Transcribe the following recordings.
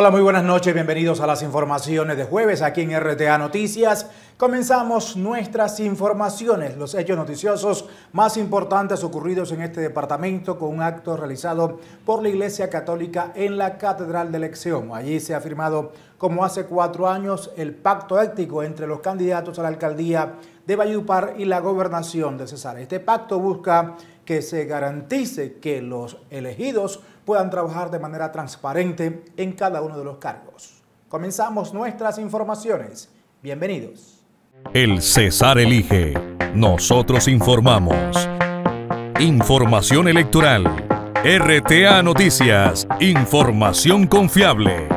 Hola, muy buenas noches, bienvenidos a las informaciones de jueves aquí en RTA Noticias. Comenzamos nuestras informaciones, los hechos noticiosos más importantes ocurridos en este departamento con un acto realizado por la Iglesia Católica en la Catedral de Elección. Allí se ha firmado, como hace cuatro años, el pacto ético entre los candidatos a la alcaldía de Bayupar y la gobernación de Cesar. Este pacto busca que se garantice que los elegidos puedan trabajar de manera transparente en cada uno de los cargos. Comenzamos nuestras informaciones. Bienvenidos. El César elige. Nosotros informamos. Información electoral. RTA Noticias. Información confiable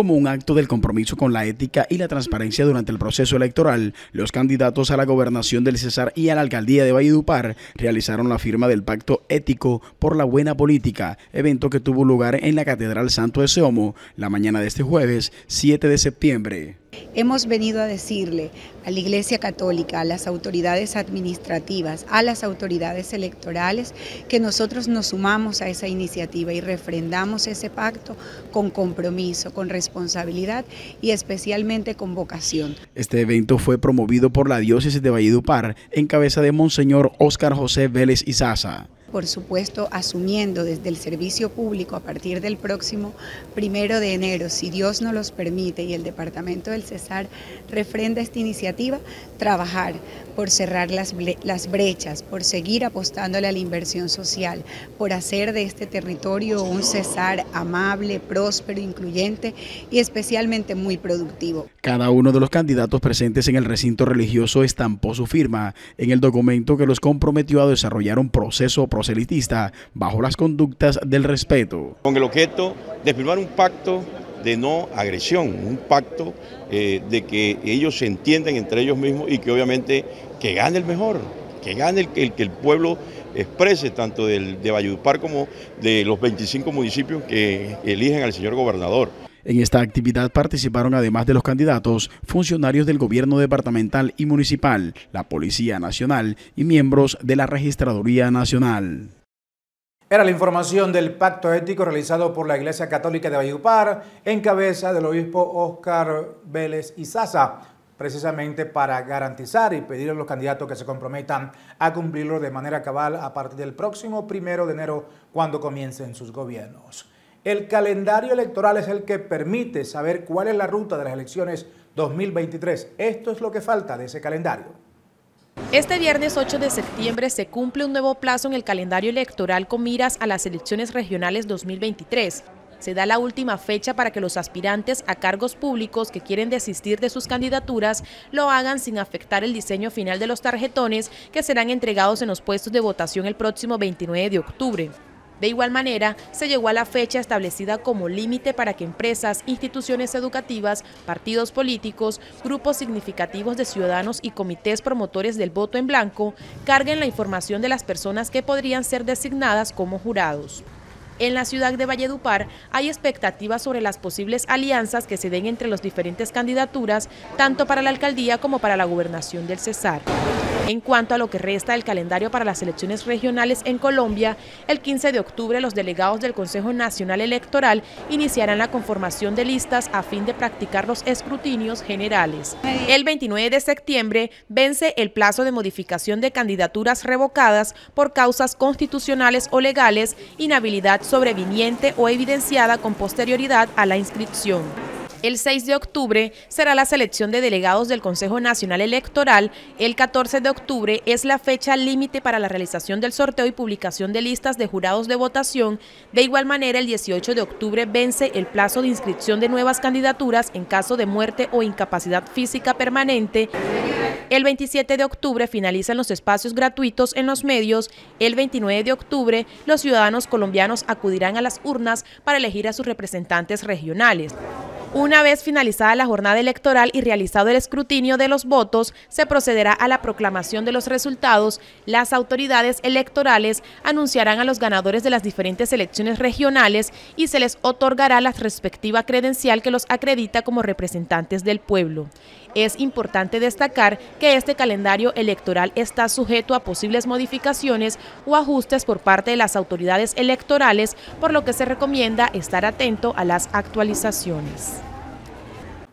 como un acto del compromiso con la ética y la transparencia durante el proceso electoral, los candidatos a la gobernación del César y a la alcaldía de Valledupar realizaron la firma del Pacto Ético por la Buena Política, evento que tuvo lugar en la Catedral Santo de Seomo la mañana de este jueves 7 de septiembre. Hemos venido a decirle a la Iglesia Católica, a las autoridades administrativas, a las autoridades electorales, que nosotros nos sumamos a esa iniciativa y refrendamos ese pacto con compromiso, con responsabilidad y especialmente con vocación. Este evento fue promovido por la diócesis de Valledupar en cabeza de Monseñor Óscar José Vélez Izaza por supuesto asumiendo desde el servicio público a partir del próximo primero de enero, si Dios no los permite y el Departamento del Cesar refrenda esta iniciativa, trabajar por cerrar las, las brechas, por seguir apostándole a la inversión social, por hacer de este territorio un Cesar amable, próspero, incluyente y especialmente muy productivo. Cada uno de los candidatos presentes en el recinto religioso estampó su firma en el documento que los comprometió a desarrollar un proceso proselitista bajo las conductas del respeto. Con el objeto de firmar un pacto de no agresión, un pacto eh, de que ellos se entiendan entre ellos mismos y que obviamente que gane el mejor, que gane el, que el pueblo exprese, tanto del, de Valladupar como de los 25 municipios que eligen al señor gobernador. En esta actividad participaron además de los candidatos, funcionarios del gobierno departamental y municipal, la Policía Nacional y miembros de la Registraduría Nacional. Era la información del pacto ético realizado por la Iglesia Católica de Valledupar en cabeza del obispo Oscar Vélez Izaza, precisamente para garantizar y pedir a los candidatos que se comprometan a cumplirlo de manera cabal a partir del próximo primero de enero cuando comiencen sus gobiernos. El calendario electoral es el que permite saber cuál es la ruta de las elecciones 2023. Esto es lo que falta de ese calendario. Este viernes 8 de septiembre se cumple un nuevo plazo en el calendario electoral con miras a las elecciones regionales 2023. Se da la última fecha para que los aspirantes a cargos públicos que quieren desistir de sus candidaturas lo hagan sin afectar el diseño final de los tarjetones que serán entregados en los puestos de votación el próximo 29 de octubre. De igual manera, se llegó a la fecha establecida como límite para que empresas, instituciones educativas, partidos políticos, grupos significativos de ciudadanos y comités promotores del voto en blanco carguen la información de las personas que podrían ser designadas como jurados. En la ciudad de Valledupar hay expectativas sobre las posibles alianzas que se den entre las diferentes candidaturas, tanto para la alcaldía como para la gobernación del Cesar. En cuanto a lo que resta del calendario para las elecciones regionales en Colombia, el 15 de octubre los delegados del Consejo Nacional Electoral iniciarán la conformación de listas a fin de practicar los escrutinios generales. El 29 de septiembre vence el plazo de modificación de candidaturas revocadas por causas constitucionales o legales, inhabilidad sobreviniente o evidenciada con posterioridad a la inscripción. El 6 de octubre será la selección de delegados del Consejo Nacional Electoral. El 14 de octubre es la fecha límite para la realización del sorteo y publicación de listas de jurados de votación. De igual manera, el 18 de octubre vence el plazo de inscripción de nuevas candidaturas en caso de muerte o incapacidad física permanente. El 27 de octubre finalizan los espacios gratuitos en los medios. El 29 de octubre los ciudadanos colombianos acudirán a las urnas para elegir a sus representantes regionales. Una vez finalizada la jornada electoral y realizado el escrutinio de los votos, se procederá a la proclamación de los resultados. Las autoridades electorales anunciarán a los ganadores de las diferentes elecciones regionales y se les otorgará la respectiva credencial que los acredita como representantes del pueblo. Es importante destacar que este calendario electoral está sujeto a posibles modificaciones o ajustes por parte de las autoridades electorales, por lo que se recomienda estar atento a las actualizaciones.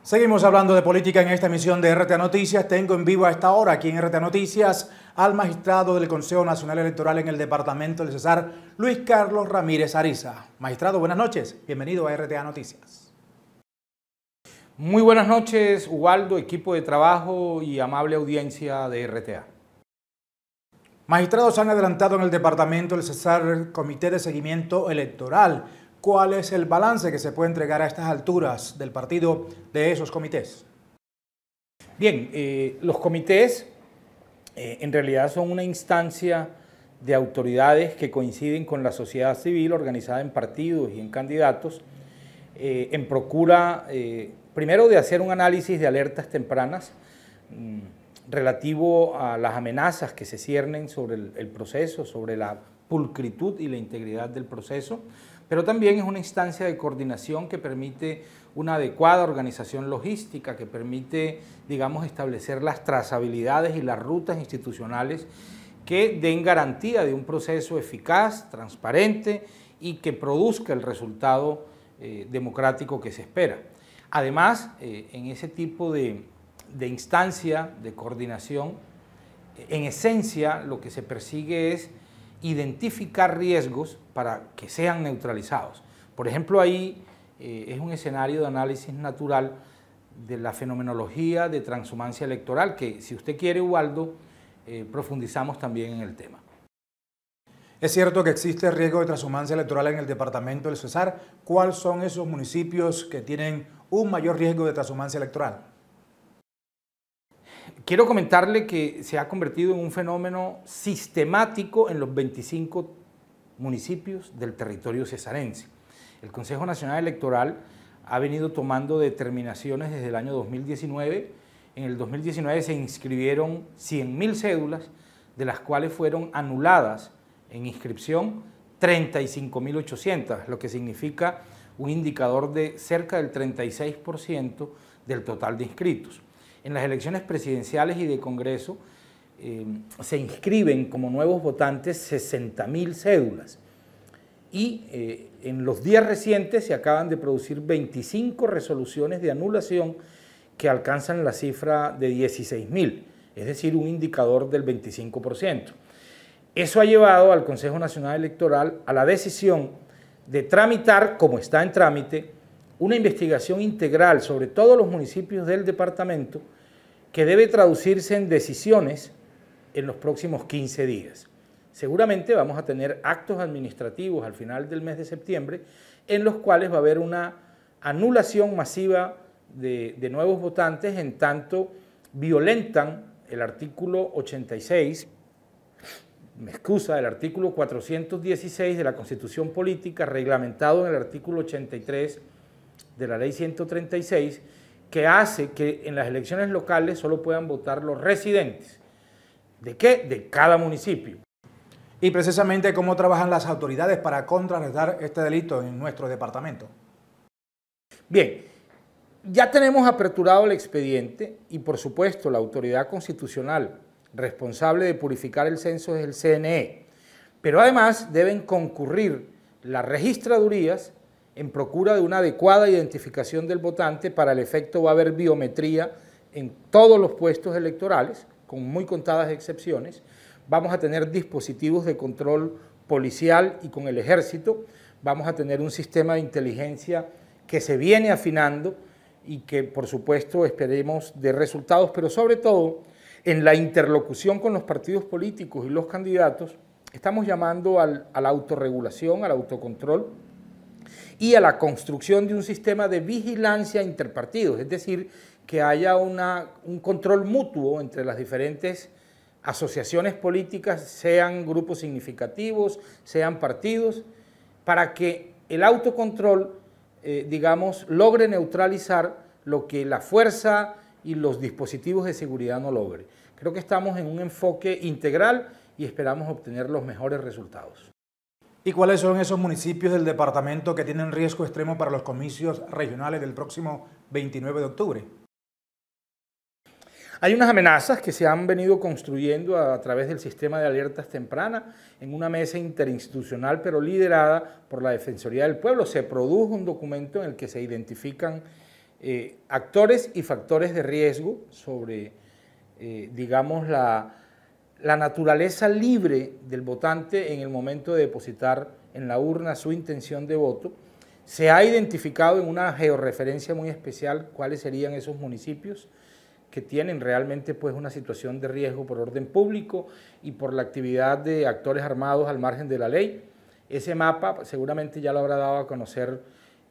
Seguimos hablando de política en esta emisión de RTA Noticias. Tengo en vivo a esta hora aquí en RTA Noticias al magistrado del Consejo Nacional Electoral en el Departamento del Cesar, Luis Carlos Ramírez Ariza. Magistrado, buenas noches. Bienvenido a RTA Noticias. Muy buenas noches, Ubaldo, equipo de trabajo y amable audiencia de RTA. Magistrados han adelantado en el Departamento del Cesar Comité de Seguimiento Electoral ¿Cuál es el balance que se puede entregar a estas alturas del partido de esos comités? Bien, eh, los comités eh, en realidad son una instancia de autoridades que coinciden con la sociedad civil organizada en partidos y en candidatos eh, en procura, primero, de hacer un análisis de alertas tempranas mm, relativo a las amenazas que se ciernen sobre el proceso, sobre la pulcritud y la integridad del proceso pero también es una instancia de coordinación que permite una adecuada organización logística, que permite, digamos, establecer las trazabilidades y las rutas institucionales que den garantía de un proceso eficaz, transparente y que produzca el resultado eh, democrático que se espera. Además, eh, en ese tipo de instancia de coordinación, en esencia lo que se persigue es identificar riesgos para que sean neutralizados. Por ejemplo, ahí eh, es un escenario de análisis natural de la fenomenología de transhumancia electoral, que si usted quiere, Ubaldo, eh, profundizamos también en el tema. Es cierto que existe riesgo de transhumancia electoral en el departamento del Cesar. ¿Cuáles son esos municipios que tienen un mayor riesgo de transhumancia electoral? Quiero comentarle que se ha convertido en un fenómeno sistemático en los 25 municipios del territorio cesarense. El Consejo Nacional Electoral ha venido tomando determinaciones desde el año 2019. En el 2019 se inscribieron 100.000 cédulas, de las cuales fueron anuladas en inscripción 35.800, lo que significa un indicador de cerca del 36% del total de inscritos. En las elecciones presidenciales y de Congreso eh, se inscriben como nuevos votantes 60.000 cédulas. Y eh, en los días recientes se acaban de producir 25 resoluciones de anulación que alcanzan la cifra de 16.000, es decir, un indicador del 25%. Eso ha llevado al Consejo Nacional Electoral a la decisión de tramitar, como está en trámite, una investigación integral sobre todos los municipios del departamento que debe traducirse en decisiones en los próximos 15 días. Seguramente vamos a tener actos administrativos al final del mes de septiembre en los cuales va a haber una anulación masiva de, nuevos votantes en tanto violentan el artículo 86, me excusa, el artículo 416 de la Constitución Política, reglamentado en el artículo 83 de la Ley 136, que hace que en las elecciones locales solo puedan votar los residentes. ¿De qué? De cada municipio. Y precisamente cómo trabajan las autoridades para contrarrestar este delito en nuestro departamento. Bien, ya tenemos aperturado el expediente y por supuesto la autoridad constitucional responsable de purificar el censo es el CNE, pero además deben concurrir las registradurías en procura de una adecuada identificación del votante, para el efecto va a haber biometría en todos los puestos electorales, con muy contadas excepciones. Vamos a tener dispositivos de control policial y con el ejército. Vamos a tener un sistema de inteligencia que se viene afinando y que por supuesto esperemos de resultados, pero sobre todo en la interlocución con los partidos políticos y los candidatos, estamos llamando al, a la autorregulación, al autocontrol y a la construcción de un sistema de vigilancia interpartidos, es decir, que haya un control mutuo entre las diferentes asociaciones políticas, sean grupos significativos, sean partidos, para que el autocontrol, eh, digamos, logre neutralizar lo que la fuerza y los dispositivos de seguridad no logre. Creo que estamos en un enfoque integral y esperamos obtener los mejores resultados. ¿Y cuáles son esos municipios del departamento que tienen riesgo extremo para los comicios regionales del próximo 29 de octubre? Hay unas amenazas que se han venido construyendo a, través del sistema de alertas tempranas en una mesa interinstitucional, pero liderada por la Defensoría del Pueblo. Se produjo un documento en el que se identifican eh, actores y factores de riesgo sobre, eh, digamos, la naturaleza libre del votante en el momento de depositar en la urna su intención de voto. Se ha identificado en una georreferencia muy especial cuáles serían esos municipios que tienen realmente pues una situación de riesgo por orden público y por la actividad de actores armados al margen de la ley. Ese mapa seguramente ya lo habrá dado a conocer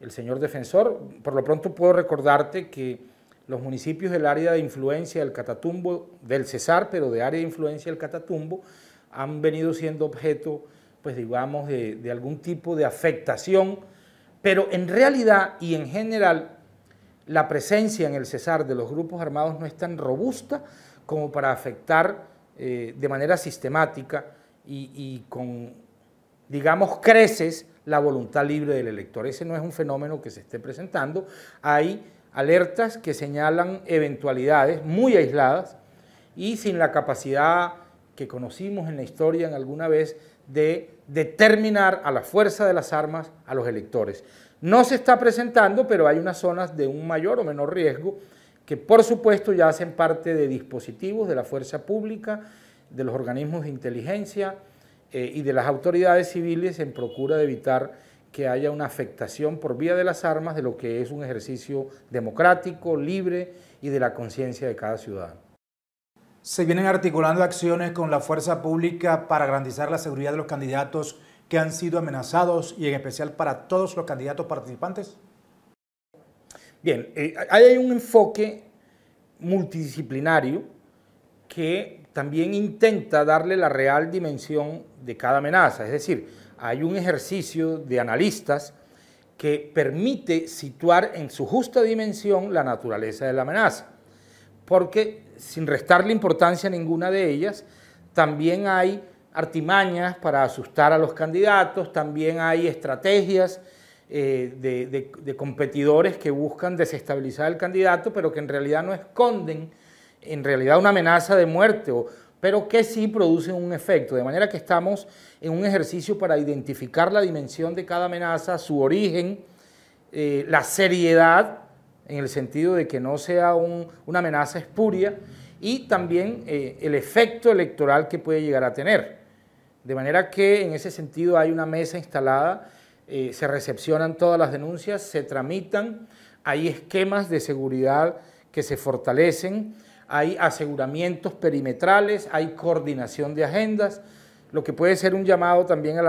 el señor defensor. Por lo pronto puedo recordarte que los municipios del área de influencia del Catatumbo, del Cesar, pero de área de influencia del Catatumbo, han venido siendo objeto, pues digamos, de, de algún tipo de afectación, pero en realidad y en general la presencia en el Cesar de los grupos armados no es tan robusta como para afectar eh, de manera sistemática y, y con, digamos, creces la voluntad libre del elector. Ese no es un fenómeno que se esté presentando. Hay alertas que señalan eventualidades muy aisladas y sin la capacidad que conocimos en la historia en alguna vez de determinar a la fuerza de las armas a los electores. No se está presentando, pero hay unas zonas de un mayor o menor riesgo que por supuesto ya hacen parte de dispositivos de la fuerza pública, de los organismos de inteligencia eh, y de las autoridades civiles en procura de evitar que haya una afectación por vía de las armas de lo que es un ejercicio democrático, libre y de la conciencia de cada ciudadano. Se vienen articulando acciones con la fuerza pública para garantizar la seguridad de los candidatos que han sido amenazados y en especial para todos los candidatos participantes? Bien, eh, hay un enfoque multidisciplinario que también intenta darle la real dimensión de cada amenaza. Es decir, hay un ejercicio de analistas que permite situar en su justa dimensión la naturaleza de la amenaza. Porque sin restarle importancia a ninguna de ellas, también hay artimañas para asustar a los candidatos, también hay estrategias eh, de, competidores que buscan desestabilizar al candidato, pero que en realidad no esconden en realidad una amenaza de muerte, pero que sí producen un efecto. De manera que estamos en un ejercicio para identificar la dimensión de cada amenaza, su origen, eh, la seriedad, en el sentido de que no sea una amenaza espuria, y también eh, el efecto electoral que puede llegar a tener. De manera que en ese sentido hay una mesa instalada, eh, se recepcionan todas las denuncias, se tramitan, hay esquemas de seguridad que se fortalecen, hay aseguramientos perimetrales, hay coordinación de agendas, lo que puede ser un llamado también a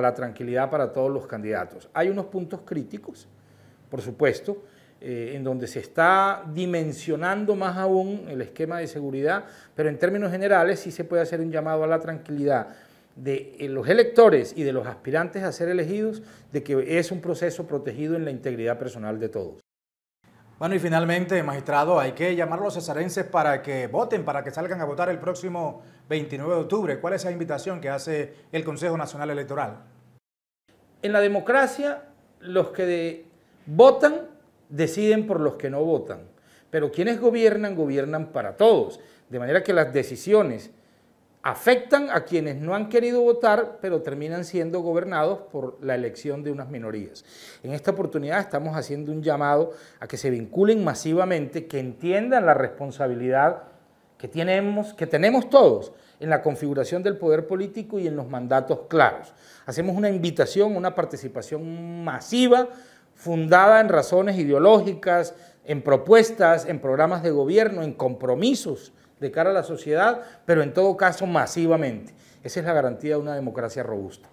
la, tranquilidad para todos los candidatos. Hay unos puntos críticos, por supuesto, eh, en donde se está dimensionando más aún el esquema de seguridad, pero en términos generales sí se puede hacer un llamado a la tranquilidad de eh, los electores y de los aspirantes a ser elegidos de que es un proceso protegido en la integridad personal de todos. Bueno, y finalmente, magistrado, hay que llamar a los cesarenses para que voten, para que salgan a votar el próximo 29 de octubre. ¿Cuál es la invitación que hace el Consejo Nacional Electoral? En la democracia, los que votan deciden por los que no votan, pero quienes gobiernan, gobiernan para todos. De manera que las decisiones afectan a quienes no han querido votar, pero terminan siendo gobernados por la elección de unas minorías. En esta oportunidad estamos haciendo un llamado a que se vinculen masivamente, que entiendan la responsabilidad que tenemos, que tenemos todos en la configuración del poder político y en los mandatos claros. Hacemos una invitación, una participación masiva, fundada en razones ideológicas, en propuestas, en programas de gobierno, en compromisos de cara a la sociedad, pero en todo caso masivamente. Esa es la garantía de una democracia robusta.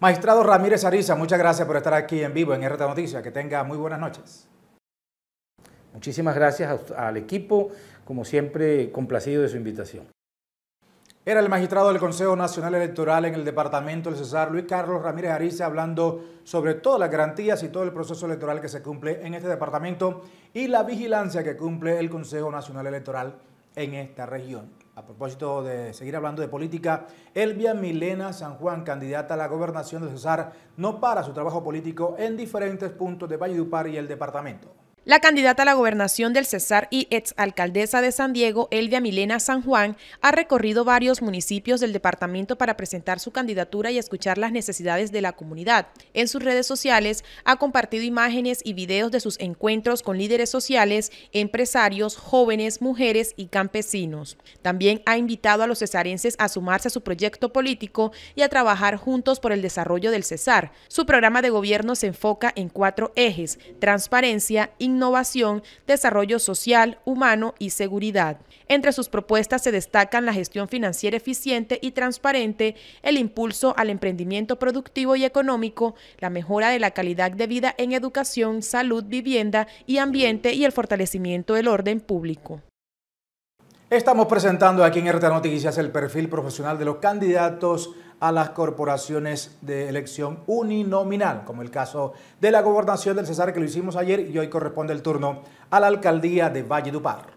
Magistrado Ramírez Ariza, muchas gracias por estar aquí en vivo en RT Noticias. Que tenga muy buenas noches. Muchísimas gracias al equipo, como siempre, complacido de su invitación. Era el magistrado del Consejo Nacional Electoral en el departamento del Cesar, Luis Carlos Ramírez Ariza, hablando sobre todas las garantías y todo el proceso electoral que se cumple en este departamento y la vigilancia que cumple el Consejo Nacional Electoral en esta región. A propósito de seguir hablando de política, Elvia Milena San Juan, candidata a la gobernación de Cesar, no para su trabajo político en diferentes puntos de Valle Valledupar y el departamento. La candidata a la gobernación del Cesar y alcaldesa de San Diego, Elvia Milena San Juan, ha recorrido varios municipios del departamento para presentar su candidatura y escuchar las necesidades de la comunidad. En sus redes sociales ha compartido imágenes y videos de sus encuentros con líderes sociales, empresarios, jóvenes, mujeres y campesinos. También ha invitado a los cesarenses a sumarse a su proyecto político y a trabajar juntos por el desarrollo del Cesar. Su programa de gobierno se enfoca en cuatro ejes, transparencia, innovación, innovación, desarrollo social, humano y seguridad. Entre sus propuestas se destacan la gestión financiera eficiente y transparente, el impulso al emprendimiento productivo y económico, la mejora de la calidad de vida en educación, salud, vivienda y ambiente y el fortalecimiento del orden público. Estamos presentando aquí en RT Noticias el perfil profesional de los candidatos a las corporaciones de elección uninominal, como el caso de la gobernación del Cesar que lo hicimos ayer y hoy corresponde el turno a la alcaldía de Valledupar.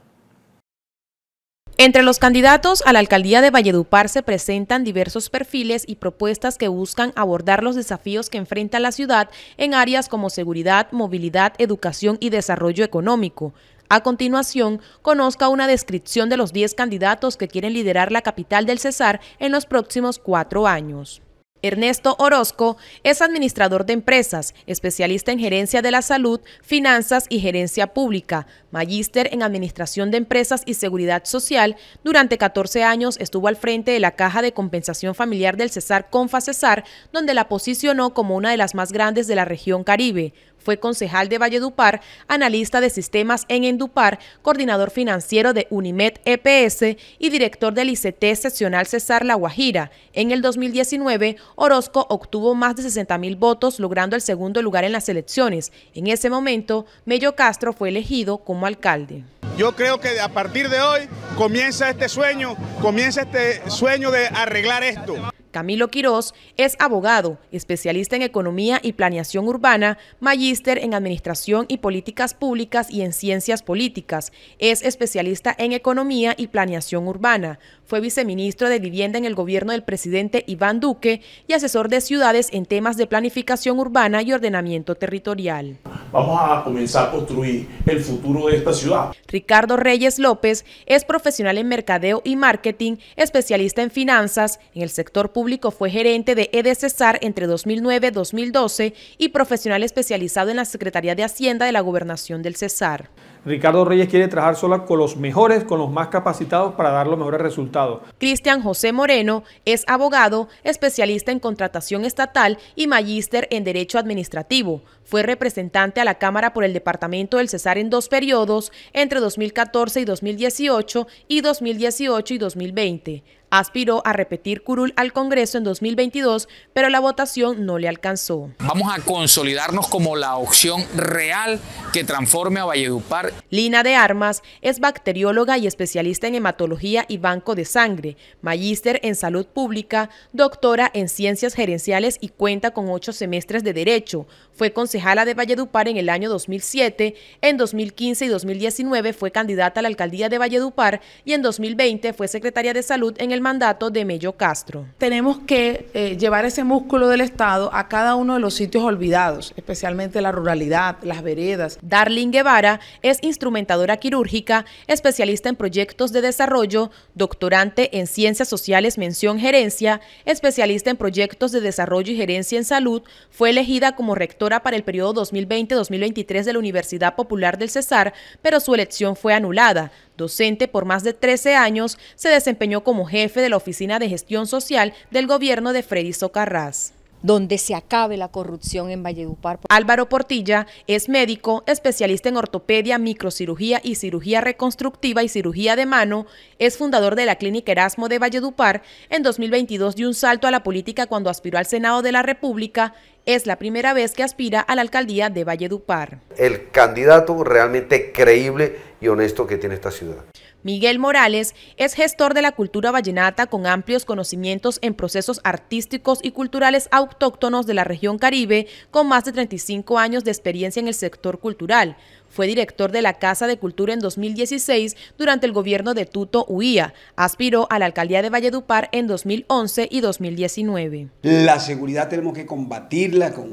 Entre los candidatos a la alcaldía de Valledupar se presentan diversos perfiles y propuestas que buscan abordar los desafíos que enfrenta la ciudad en áreas como seguridad, movilidad, educación y desarrollo económico. A continuación, conozca una descripción de los 10 candidatos que quieren liderar la capital del Cesar en los próximos cuatro años. Ernesto Orozco es administrador de empresas, especialista en gerencia de la salud, finanzas y gerencia pública, magíster en administración de empresas y seguridad social. Durante 14 años estuvo al frente de la Caja de Compensación Familiar del Cesar Confa Cesar, donde la posicionó como una de las más grandes de la región Caribe. Fue concejal de Valledupar, analista de sistemas en Endupar, coordinador financiero de Unimed EPS y director del ICT seccional Cesar La Guajira. En el 2019, Orozco obtuvo más de 60 mil votos, logrando el segundo lugar en las elecciones. En ese momento, Mello Castro fue elegido como alcalde. Yo creo que a partir de hoy comienza este sueño, comienza este sueño de arreglar esto. Camilo Quiroz es abogado, especialista en economía y planeación urbana, magíster en administración y políticas públicas y en ciencias políticas. Es especialista en economía y planeación urbana, fue viceministro de Vivienda en el gobierno del presidente Iván Duque y asesor de ciudades en temas de planificación urbana y ordenamiento territorial. Vamos a comenzar a construir el futuro de esta ciudad. Ricardo Reyes López es profesional en mercadeo y marketing, especialista en finanzas. En el sector público fue gerente de EDCESAR entre 2009-2012 y profesional especializado en la Secretaría de Hacienda de la Gobernación del Cesar. Ricardo Reyes quiere trabajar sola con los mejores, con los más capacitados para dar los mejores resultados. Cristian José Moreno es abogado, especialista en contratación estatal y magíster en Derecho Administrativo. Fue representante a la Cámara por el Departamento del Cesar en dos periodos, entre 2014 y 2018 y 2018 y 2020 aspiró a repetir curul al Congreso en 2022, pero la votación no le alcanzó. Vamos a consolidarnos como la opción real que transforme a Valledupar. Lina de Armas es bacterióloga y especialista en hematología y banco de sangre, magíster en salud pública, doctora en ciencias gerenciales y cuenta con ocho semestres de derecho. Fue concejala de Valledupar en el año 2007, en 2015 y 2019 fue candidata a la alcaldía de Valledupar y en 2020 fue secretaria de salud en el mandato de Mello Castro. Tenemos que eh, llevar ese músculo del Estado a cada uno de los sitios olvidados, especialmente la ruralidad, las veredas. Darling Guevara es instrumentadora quirúrgica, especialista en proyectos de desarrollo, doctorante en Ciencias Sociales Mención Gerencia, especialista en proyectos de desarrollo y gerencia en salud, fue elegida como rectora para el periodo 2020-2023 de la Universidad Popular del Cesar, pero su elección fue anulada Docente por más de 13 años, se desempeñó como jefe de la Oficina de Gestión Social del gobierno de Freddy Socarrás donde se acabe la corrupción en Valledupar. Álvaro Portilla es médico, especialista en ortopedia, microcirugía y cirugía reconstructiva y cirugía de mano, es fundador de la Clínica Erasmo de Valledupar, en 2022 dio un salto a la política cuando aspiró al Senado de la República, es la primera vez que aspira a la alcaldía de Valledupar. El candidato realmente creíble y honesto que tiene esta ciudad. Miguel Morales es gestor de la cultura vallenata con amplios conocimientos en procesos artísticos y culturales autóctonos de la región Caribe, con más de 35 años de experiencia en el sector cultural. Fue director de la Casa de Cultura en 2016 durante el gobierno de Tuto Uía. Aspiró a la alcaldía de Valledupar en 2011 y 2019. La seguridad tenemos que combatirla con,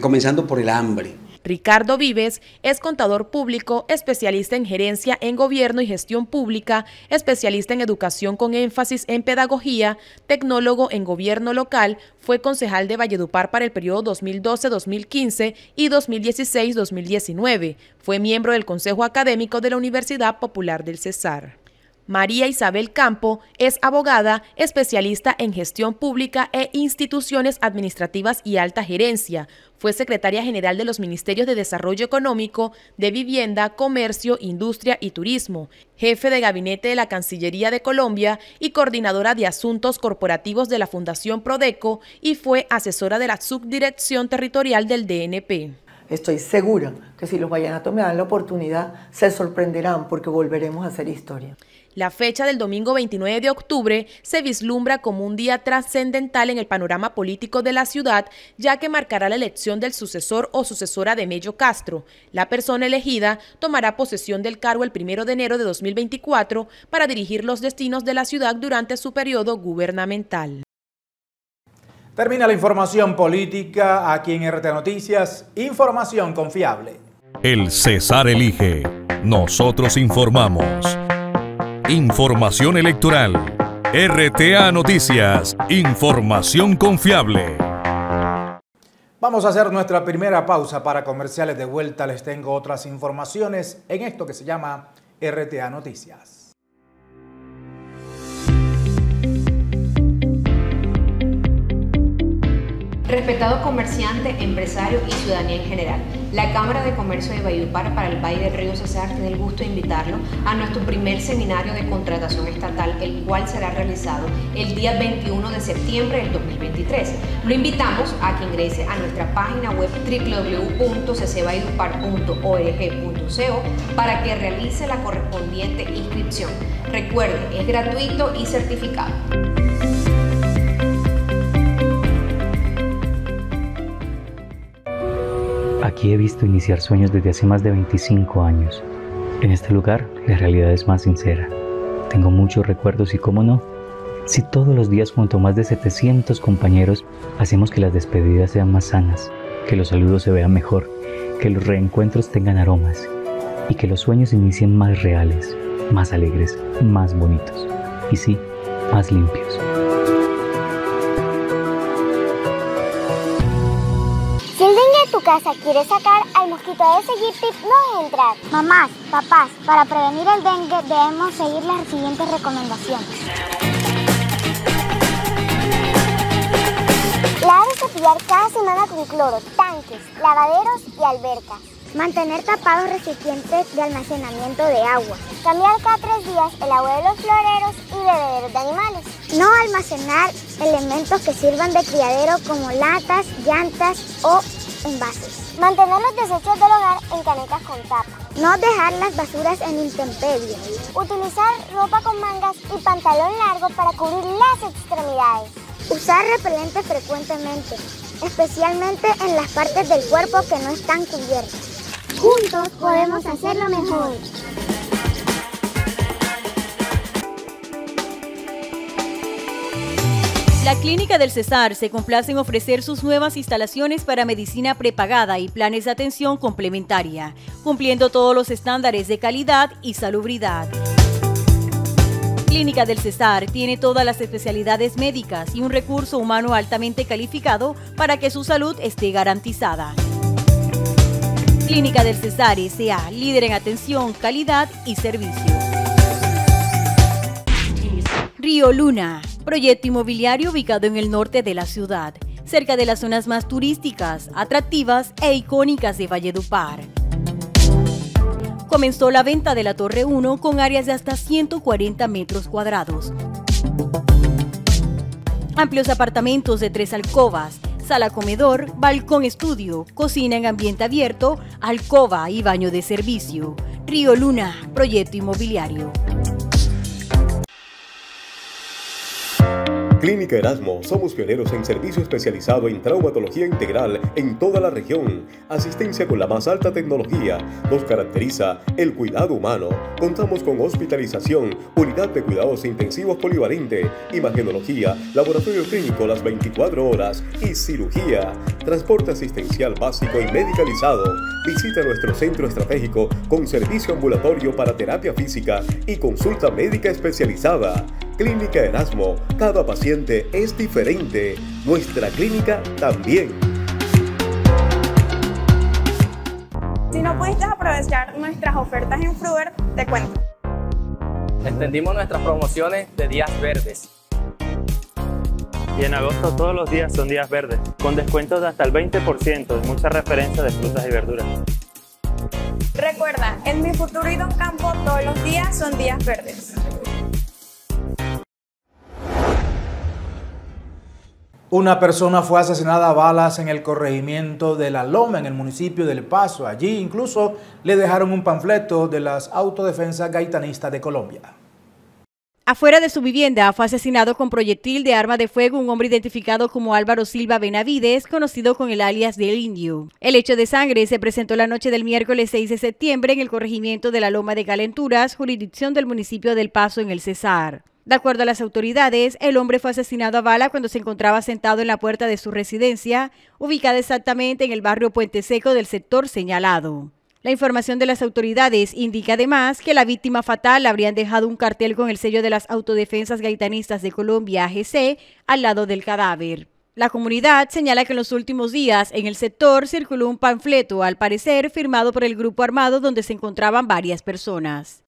comenzando por el hambre Ricardo Vives es contador público, especialista en gerencia en gobierno y gestión pública, especialista en educación con énfasis en pedagogía, tecnólogo en gobierno local, fue concejal de Valledupar para el periodo 2012-2015 y 2016-2019. Fue miembro del Consejo Académico de la Universidad Popular del Cesar. María Isabel Campo es abogada, especialista en gestión pública e instituciones administrativas y alta gerencia. Fue secretaria general de los Ministerios de Desarrollo Económico, de Vivienda, Comercio, Industria y Turismo, jefe de gabinete de la Cancillería de Colombia y coordinadora de asuntos corporativos de la Fundación Prodeco y fue asesora de la Subdirección Territorial del DNP. Estoy segura que si los vayan a tomar la oportunidad, se sorprenderán porque volveremos a hacer historia. La fecha del domingo 29 de octubre se vislumbra como un día trascendental en el panorama político de la ciudad, ya que marcará la elección del sucesor o sucesora de Mello Castro. La persona elegida tomará posesión del cargo el 1 de enero de 2024 para dirigir los destinos de la ciudad durante su periodo gubernamental. Termina la información política aquí en RT Noticias, información confiable. El César elige, nosotros informamos. Información electoral. RTA Noticias. Información confiable. Vamos a hacer nuestra primera pausa para comerciales. De vuelta les tengo otras informaciones en esto que se llama RTA Noticias. Respetado comerciante, empresario y ciudadanía en general, la Cámara de Comercio de Valledupar para el Valle del Río Cesar tiene el gusto de invitarlo a nuestro primer seminario de contratación estatal, el cual será realizado el día 21 de septiembre del 2023. Lo invitamos a que ingrese a nuestra página web www.ccvalledupar.org.co para que realice la correspondiente inscripción. Recuerde, es gratuito y certificado. Aquí he visto iniciar sueños desde hace más de 25 años. En este lugar la realidad es más sincera. Tengo muchos recuerdos y cómo no, si todos los días junto a más de 700 compañeros hacemos que las despedidas sean más sanas, que los saludos se vean mejor, que los reencuentros tengan aromas y que los sueños inicien más reales, más alegres, más bonitos y sí, más limpios. casa quiere sacar al mosquito de ese hippie, no es entrar. Mamás, papás, para prevenir el dengue debemos seguir las siguientes recomendaciones. Lavar y cepillar cada semana con cloro, tanques, lavaderos y albercas. Mantener tapados recipientes de almacenamiento de agua. Cambiar cada tres días el agua de los floreros y bebederos de animales. No almacenar elementos que sirvan de criadero como latas, llantas o envases. Mantener los desechos del hogar en canecas con tapa. No dejar las basuras en intemperie. Utilizar ropa con mangas y pantalón largo para cubrir las extremidades. Usar repelente frecuentemente, especialmente en las partes del cuerpo que no están cubiertas. Juntos podemos hacerlo mejor. La Clínica del Cesar se complace en ofrecer sus nuevas instalaciones para medicina prepagada y planes de atención complementaria, cumpliendo todos los estándares de calidad y salubridad. Clínica del Cesar tiene todas las especialidades médicas y un recurso humano altamente calificado para que su salud esté garantizada. Clínica del Cesar S.A., líder en atención, calidad y servicio. Río Luna, proyecto inmobiliario ubicado en el norte de la ciudad, cerca de las zonas más turísticas, atractivas e icónicas de Valledupar. Comenzó la venta de la Torre 1 con áreas de hasta 140 metros cuadrados, amplios apartamentos de tres alcobas, sala comedor, balcón estudio, cocina en ambiente abierto, alcoba y baño de servicio. Río Luna, proyecto inmobiliario. Clínica Erasmo, somos pioneros en servicio especializado en traumatología integral en toda la región. Asistencia con la más alta tecnología. Nos caracteriza el cuidado humano. Contamos con hospitalización, unidad de cuidados intensivos polivalente, imagenología, laboratorio clínico las 24 horas y cirugía. Transporte asistencial básico y medicalizado. Visita nuestro centro estratégico con servicio ambulatorio para terapia física y consulta médica especializada. Clínica Erasmo, cada paciente es diferente, nuestra clínica también. Si no pudiste aprovechar nuestras ofertas en Fruber, te cuento. Extendimos nuestras promociones de días verdes. Y en agosto todos los días son días verdes, con descuentos de hasta el 20% y muchas referencias de frutas y verduras. Recuerda, en mi futuro y Don Campo todos los días son días verdes. Una persona fue asesinada a balas en el corregimiento de La Loma, en el municipio del Paso. Allí incluso le dejaron un panfleto de las autodefensas gaitanistas de Colombia. Afuera de su vivienda fue asesinado con proyectil de arma de fuego un hombre identificado como Álvaro Silva Benavides, conocido con el alias del Indio. El hecho de sangre se presentó la noche del miércoles 6 de septiembre en el corregimiento de la Loma de Calenturas, jurisdicción del municipio del Paso en el Cesar. De acuerdo a las autoridades, el hombre fue asesinado a bala cuando se encontraba sentado en la puerta de su residencia, ubicada exactamente en el barrio Puente Seco del sector señalado. La información de las autoridades indica además que la víctima fatal habrían dejado un cartel con el sello de las Autodefensas Gaitanistas de Colombia, AGC, al lado del cadáver. La comunidad señala que en los últimos días en el sector circuló un panfleto, al parecer firmado por el grupo armado donde se encontraban varias personas.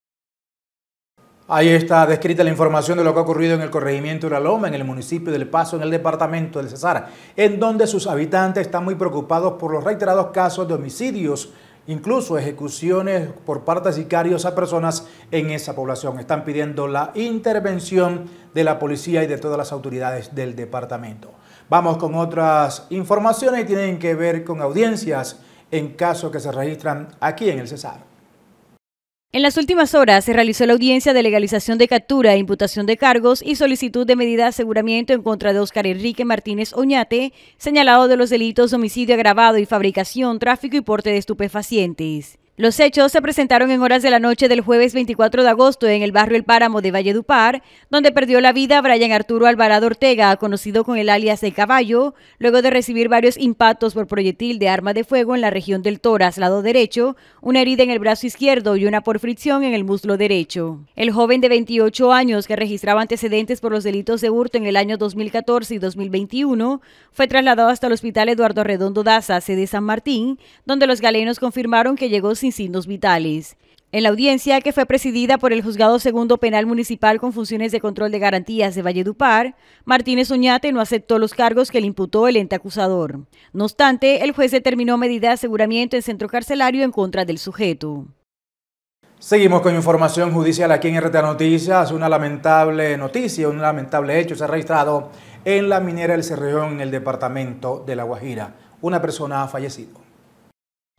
Ahí está descrita la información de lo que ha ocurrido en el corregimiento de La Loma, en el municipio del Paso, en el departamento del Cesar, en donde sus habitantes están muy preocupados por los reiterados casos de homicidios, incluso ejecuciones por parte de sicarios a personas en esa población. Están pidiendo la intervención de la policía y de todas las autoridades del departamento. Vamos con otras informaciones que tienen que ver con audiencias en casos que se registran aquí en el Cesar. En las últimas horas se realizó la audiencia de legalización de captura, imputación de cargos y solicitud de medida de aseguramiento en contra de Óscar Enrique Martínez Oñate, señalado de los delitos de homicidio agravado y fabricación, tráfico y porte de estupefacientes. Los hechos se presentaron en horas de la noche del jueves 24 de agosto en el barrio El Páramo de Valledupar, donde perdió la vida Brian Arturo Alvarado Ortega, conocido con el alias El Caballo, luego de recibir varios impactos por proyectil de arma de fuego en la región del tórax, lado derecho, una herida en el brazo izquierdo y una por fricción en el muslo derecho. El joven de 28 años, que registraba antecedentes por los delitos de hurto en el año 2014 y 2021, fue trasladado hasta el Hospital Eduardo Redondo Daza, sede San Martín, donde los galenos confirmaron que llegó sin signos vitales. En la audiencia que fue presidida por el Juzgado Segundo Penal Municipal con funciones de control de garantías de Valledupar, Martínez Oñate no aceptó los cargos que le imputó el ente acusador. No obstante, el juez determinó medida de aseguramiento en centro carcelario en contra del sujeto. Seguimos con información judicial aquí en RT Noticias. Una lamentable noticia, un lamentable hecho se ha registrado en la minera del Cerreón, en el departamento de La Guajira. Una persona ha fallecido.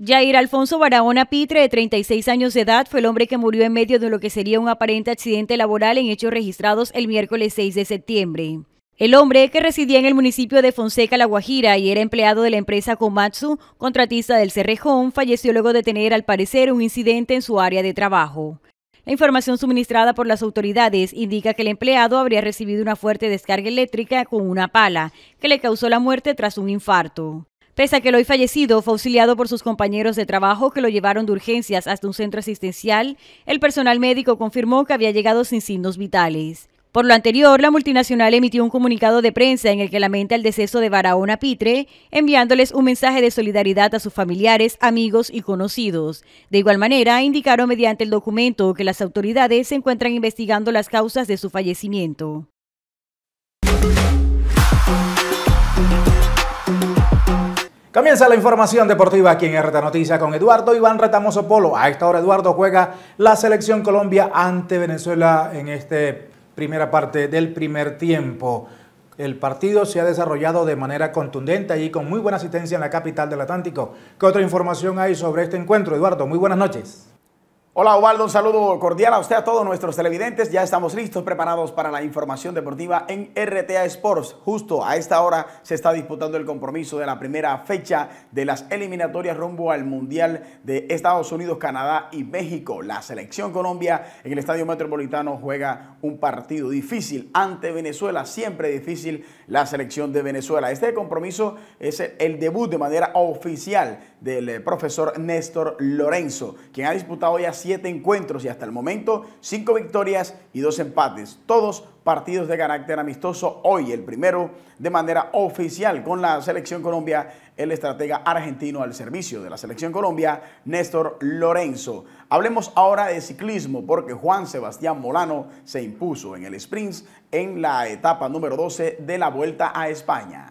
Jair Alfonso Barahona Pitre, de 36 años de edad, fue el hombre que murió en medio de lo que sería un aparente accidente laboral en hechos registrados el miércoles 6 de septiembre. El hombre, que residía en el municipio de Fonseca, La Guajira, y era empleado de la empresa Komatsu, contratista del Cerrejón, falleció luego de tener, al parecer, un incidente en su área de trabajo. La información suministrada por las autoridades indica que el empleado habría recibido una fuerte descarga eléctrica con una pala, que le causó la muerte tras un infarto. Pese a que el hoy fallecido fue auxiliado por sus compañeros de trabajo que lo llevaron de urgencias hasta un centro asistencial, el personal médico confirmó que había llegado sin signos vitales. Por lo anterior, la multinacional emitió un comunicado de prensa en el que lamenta el deceso de Barahona Pitre, enviándoles un mensaje de solidaridad a sus familiares, amigos y conocidos. De igual manera, indicaron mediante el documento que las autoridades se encuentran investigando las causas de su fallecimiento. Comienza la información deportiva aquí en RTA Noticias con Eduardo Iván Retamoso Polo. A esta hora Eduardo juega la selección Colombia ante Venezuela en esta primera parte del primer tiempo. El partido se ha desarrollado de manera contundente y con muy buena asistencia en la capital del Atlántico. ¿Qué otra información hay sobre este encuentro, Eduardo? Muy buenas noches. Hola Ovaldo, un saludo cordial a usted, a todos nuestros televidentes. Ya estamos listos, preparados para la información deportiva en RTA Sports. Justo a esta hora se está disputando el compromiso de la primera fecha de las eliminatorias rumbo al Mundial de Estados Unidos, Canadá y México. La selección Colombia en el Estadio Metropolitano juega un partido difícil ante Venezuela, siempre difícil la selección de Venezuela. Este compromiso es el debut de manera oficial del eh, profesor Néstor Lorenzo, quien ha disputado ya siete encuentros y hasta el momento cinco victorias y dos empates. Todos partidos de carácter amistoso. Hoy el primero de manera oficial con la Selección Colombia, el estratega argentino al servicio de la Selección Colombia, Néstor Lorenzo. Hablemos ahora de ciclismo porque Juan Sebastián Molano se impuso en el sprint en la etapa número 12 de la Vuelta a España.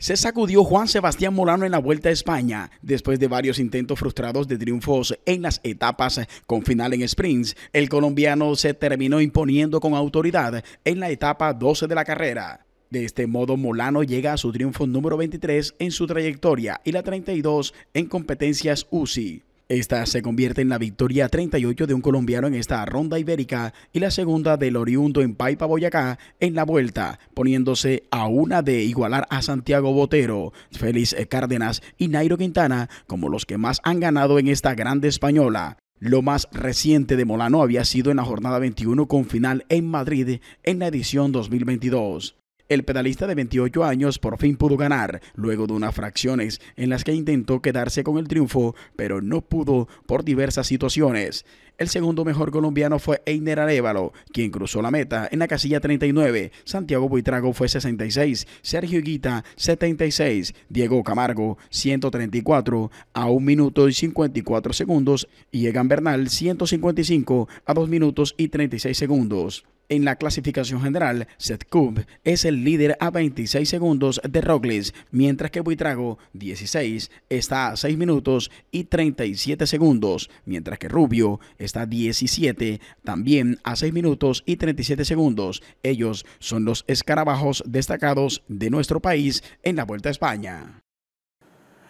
Se sacudió Juan Sebastián Molano en la Vuelta a España, después de varios intentos frustrados de triunfos en las etapas con final en sprints. El colombiano se terminó imponiendo con autoridad en la etapa 12 de la carrera. De este modo, Molano llega a su triunfo número 23 en su trayectoria y la 32 en competencias UCI. Esta se convierte en la victoria 38 de un colombiano en esta ronda ibérica y la segunda del oriundo en Paipa Boyacá en la vuelta, poniéndose a una de igualar a Santiago Botero, Félix Cárdenas y Nairo Quintana como los que más han ganado en esta grande española. Lo más reciente de Molano había sido en la jornada 21 con final en Madrid en la edición 2022. El pedalista de 28 años por fin pudo ganar, luego de unas fracciones en las que intentó quedarse con el triunfo, pero no pudo por diversas situaciones. El segundo mejor colombiano fue Einer Arevalo, quien cruzó la meta en la casilla 39. Santiago Buitrago fue 66, Sergio Guita 76, Diego Camargo 134 a 1 minuto y 54 segundos y Egan Bernal 155 a 2 minutos y 36 segundos. En la clasificación general, Seth Setcub es el líder a 26 segundos de Roglic, mientras que Buitrago, 16, está a 6 minutos y 37 segundos, mientras que Rubio está 17, también a 6 minutos y 37 segundos. Ellos son los escarabajos destacados de nuestro país en la Vuelta a España.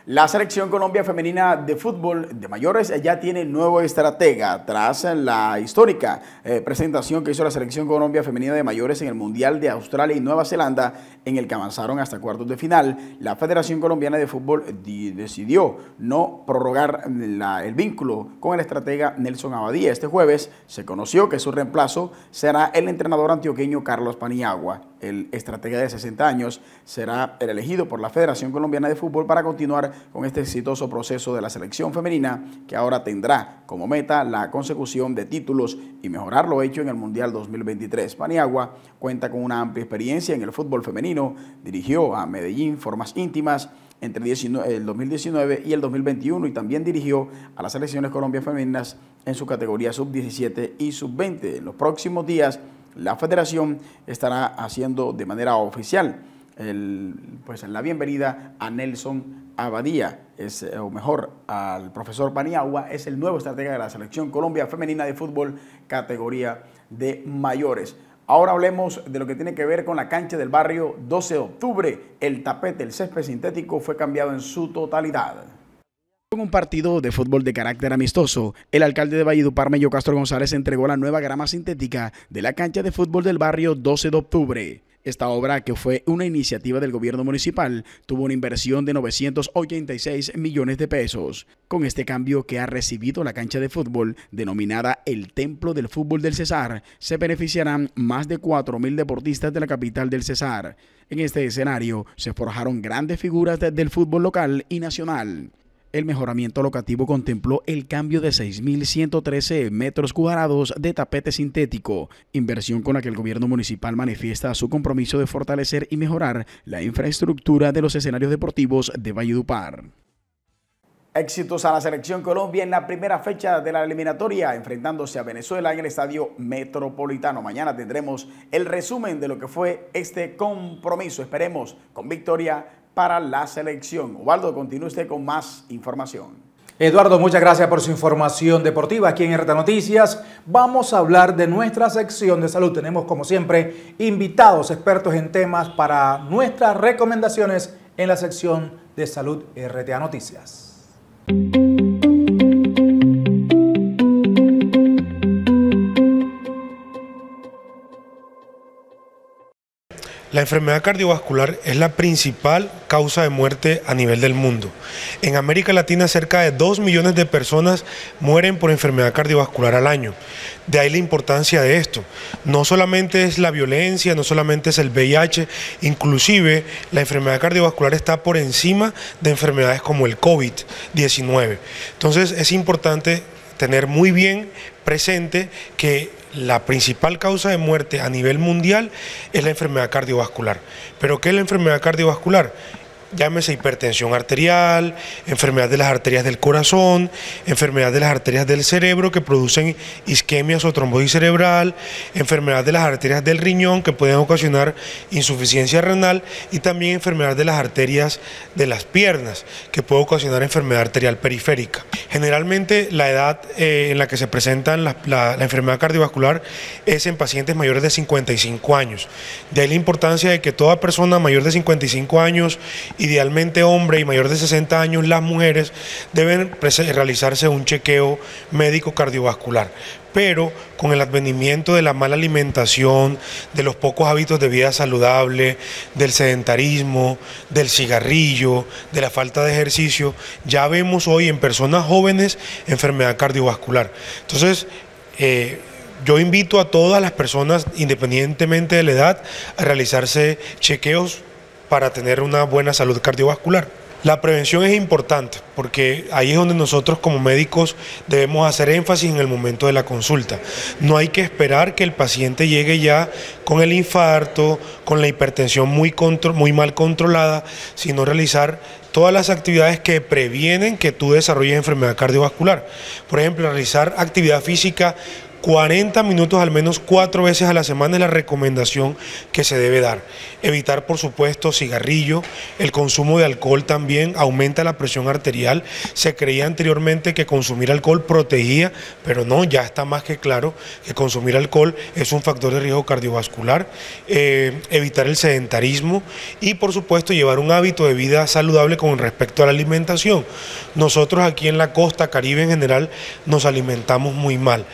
La selección Colombia femenina de fútbol de mayores ya tiene nuevo estratega tras la histórica eh, presentación que hizo la selección Colombia femenina de mayores en el Mundial de Australia y Nueva Zelanda en el que avanzaron hasta cuartos de final. La Federación Colombiana de Fútbol decidió no prorrogar mm, el vínculo con el estratega Nelson Abadía. Este jueves se conoció que su reemplazo será el entrenador antioqueño Carlos Paniagua el estratega de 60 años, será elegido por la Federación Colombiana de Fútbol para continuar con este exitoso proceso de la selección femenina que ahora tendrá como meta la consecución de títulos y mejorar lo hecho en el Mundial 2023. Paniagua cuenta con una amplia experiencia en el fútbol femenino, dirigió a Medellín formas íntimas entre el 2019 y el 2021 y también dirigió a las selecciones colombianas femeninas en su categoría sub-17 y sub-20. En los próximos días la federación estará haciendo de manera oficial el, pues, la bienvenida a Nelson Abadía, es, eh, o mejor, al profesor Paniagua, es el nuevo estratega de la Selección Colombia Femenina de Fútbol, categoría de mayores. Ahora hablemos de lo que tiene que ver con la cancha del barrio 12 de octubre. El tapete, el césped sintético fue cambiado en su totalidad. Con un partido de fútbol de carácter amistoso, el alcalde de Valledupar, Mello Castro González, entregó la nueva grama sintética de la cancha de fútbol del barrio 12 de octubre. Esta obra, que fue una iniciativa del gobierno municipal, tuvo una inversión de 986 millones de pesos. Con este cambio que ha recibido la cancha de fútbol, denominada el Templo del Fútbol del Cesar, se beneficiarán más de 4.000 deportistas de la capital del Cesar. En este escenario se forjaron grandes figuras del fútbol local y nacional. El mejoramiento locativo contempló el cambio de 6.113 metros cuadrados de tapete sintético, inversión con la que el gobierno municipal manifiesta su compromiso de fortalecer y mejorar la infraestructura de los escenarios deportivos de Valledupar. Éxitos a la selección Colombia en la primera fecha de la eliminatoria, enfrentándose a Venezuela en el Estadio Metropolitano. Mañana tendremos el resumen de lo que fue este compromiso. Esperemos con victoria para la selección. Ovaldo, continúe usted con más información. Eduardo, muchas gracias por su información deportiva aquí en RTA Noticias. Vamos a hablar de nuestra sección de salud. Tenemos, como siempre, invitados expertos en temas para nuestras recomendaciones en la sección de salud RTA Noticias. La enfermedad cardiovascular es la principal causa de muerte a nivel del mundo. En América Latina cerca de 2 millones de personas mueren por enfermedad cardiovascular al año. De ahí la importancia de esto. No solamente es la violencia, no solamente es el VIH, inclusive la enfermedad cardiovascular está por encima de enfermedades como el COVID-19. Entonces es importante tener muy bien presente que la principal causa de muerte a nivel mundial es la enfermedad cardiovascular. ¿Pero qué es la enfermedad cardiovascular? llámese hipertensión arterial, enfermedad de las arterias del corazón, enfermedad de las arterias del cerebro que producen isquemias o trombosis cerebral, enfermedad de las arterias del riñón que pueden ocasionar insuficiencia renal y también enfermedad de las arterias de las piernas que puede ocasionar enfermedad arterial periférica. Generalmente la edad eh, en la que se presenta la enfermedad cardiovascular es en pacientes mayores de 55 años. De ahí la importancia de que toda persona mayor de 55 años idealmente hombre y mayor de 60 años, las mujeres deben realizarse un chequeo médico cardiovascular. Pero con el advenimiento de la mala alimentación, de los pocos hábitos de vida saludable, del sedentarismo, del cigarrillo, de la falta de ejercicio, ya vemos hoy en personas jóvenes enfermedad cardiovascular. Entonces, eh, yo invito a todas las personas, independientemente de la edad, a realizarse chequeos para tener una buena salud cardiovascular. La prevención es importante porque ahí es donde nosotros como médicos debemos hacer énfasis en el momento de la consulta. No hay que esperar que el paciente llegue ya con el infarto, con la hipertensión muy, muy mal controlada, sino realizar todas las actividades que previenen que tú desarrolles enfermedad cardiovascular. Por ejemplo, realizar actividad física 40 minutos al menos cuatro veces a la semana es la recomendación que se debe dar. Evitar, por supuesto, cigarrillo, el consumo de alcohol también aumenta la presión arterial. Se creía anteriormente que consumir alcohol protegía, pero no, ya está más que claro que consumir alcohol es un factor de riesgo cardiovascular. Eh, evitar el sedentarismo y, por supuesto, llevar un hábito de vida saludable con respecto a la alimentación. Nosotros aquí en la costa caribe en general nos alimentamos muy mal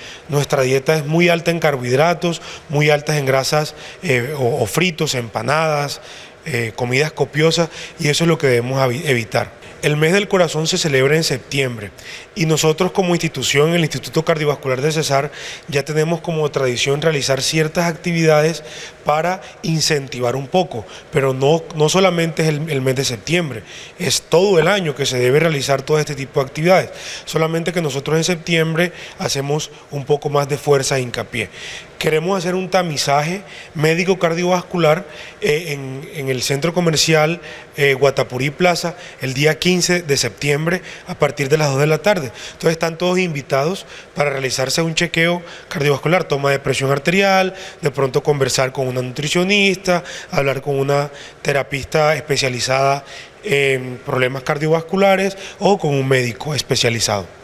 nuestra dieta es muy alta en carbohidratos, muy altas en grasas eh, o, fritos, empanadas, eh, comidas copiosas y eso es lo que debemos evitar. El mes del corazón se celebra en septiembre y nosotros como institución, el Instituto Cardiovascular de Cesar, ya tenemos como tradición realizar ciertas actividades para incentivar un poco, pero no, no solamente es el, mes de septiembre, es todo el año que se debe realizar todo este tipo de actividades, solamente que nosotros en septiembre hacemos un poco más de fuerza e hincapié queremos hacer un tamizaje médico cardiovascular eh, en, el centro comercial eh, Guatapurí Plaza el día 15 de septiembre a partir de las 2 de la tarde. Entonces están todos invitados para realizarse un chequeo cardiovascular, toma de presión arterial, de pronto conversar con una nutricionista, hablar con una terapista especializada en problemas cardiovasculares o con un médico especializado.